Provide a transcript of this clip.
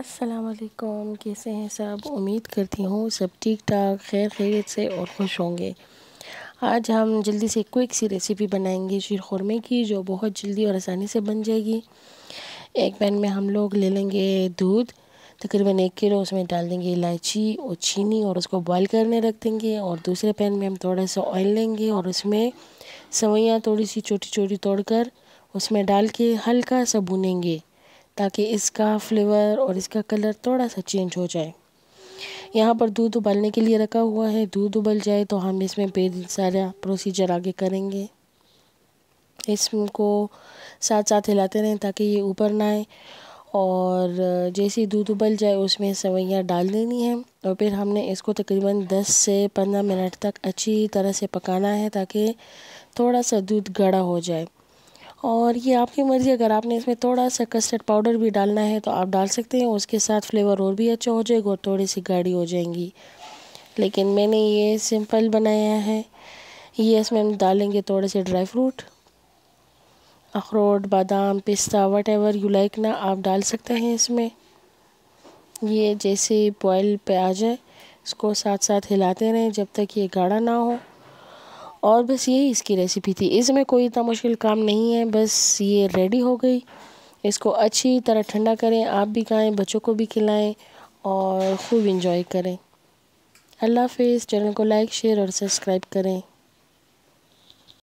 असलकुम कैसे हैं सब उम्मीद करती हूँ सब ठीक ठाक खैर खैरियत से और खुश होंगे आज हम जल्दी से क्विक सी रेसिपी बनाएंगे शीर खुरमे की जो बहुत जल्दी और आसानी से बन जाएगी एक पैन में हम लोग ले लेंगे दूध तकरीबन एक किलो उसमें डाल देंगे इलायची और चीनी और उसको बॉईल करने रख देंगे और दूसरे पैन में हम थोड़ा सा ऑयल लेंगे और उसमें सवैयाँ थोड़ी सी छोटी छोटी तोड़कर उसमें डाल के हल्का सा भुनेंगे ताकि इसका फ्लेवर और इसका कलर थोड़ा सा चेंज हो जाए यहाँ पर दूध उबालने के लिए रखा हुआ है दूध उबल जाए तो हम इसमें बेद सारा प्रोसीजर आगे करेंगे इसको साथ साथ हिलाते रहें ताकि ये ऊपर ना आए और जैसे दूध उबल जाए उसमें सवैयाँ डाल देनी है और फिर हमने इसको तकरीबन 10 से 15 मिनट तक अच्छी तरह से पकाना है ताकि थोड़ा सा दूध गाढ़ा हो जाए और ये आपकी मर्ज़ी अगर आपने इसमें थोड़ा सा कस्टर्ड पाउडर भी डालना है तो आप डाल सकते हैं उसके साथ फ्लेवर और भी अच्छा हो जाएगा और थोड़ी सी गाढ़ी हो जाएंगी लेकिन मैंने ये सिंपल बनाया है ये इसमें हम डालेंगे थोड़े से ड्राई फ्रूट अखरोट बादाम पिस्ता वट एवर यू लाइक ना आप डाल सकते हैं इसमें ये जैसे बॉयल पे आ जाए इसको साथ साथ हिलाते रहें जब तक ये गाढ़ा ना हो और बस यही इसकी रेसिपी थी इसमें कोई इतना मुश्किल काम नहीं है बस ये रेडी हो गई इसको अच्छी तरह ठंडा करें आप भी खाएँ बच्चों को भी खिलाएं और खूब इंजॉय करें अल्लाह हाफिज़ चैनल को लाइक शेयर और सब्सक्राइब करें